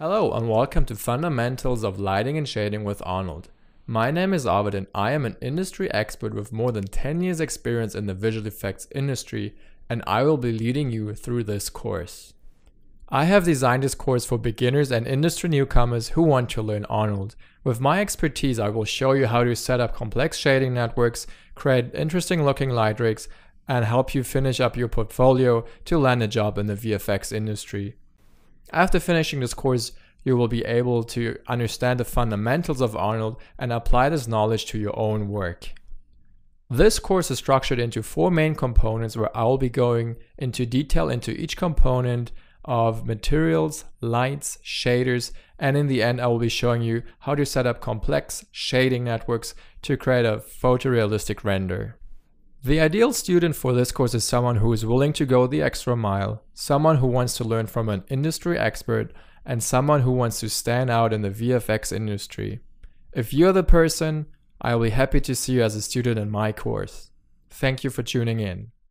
Hello and welcome to Fundamentals of Lighting and Shading with Arnold. My name is Arvid and I am an industry expert with more than 10 years experience in the visual effects industry and I will be leading you through this course. I have designed this course for beginners and industry newcomers who want to learn Arnold. With my expertise I will show you how to set up complex shading networks, create interesting looking light rigs and help you finish up your portfolio to land a job in the VFX industry. After finishing this course, you will be able to understand the fundamentals of Arnold and apply this knowledge to your own work. This course is structured into four main components where I will be going into detail into each component of materials, lights, shaders, and in the end I will be showing you how to set up complex shading networks to create a photorealistic render. The ideal student for this course is someone who is willing to go the extra mile, someone who wants to learn from an industry expert, and someone who wants to stand out in the VFX industry. If you're the person, I will be happy to see you as a student in my course. Thank you for tuning in.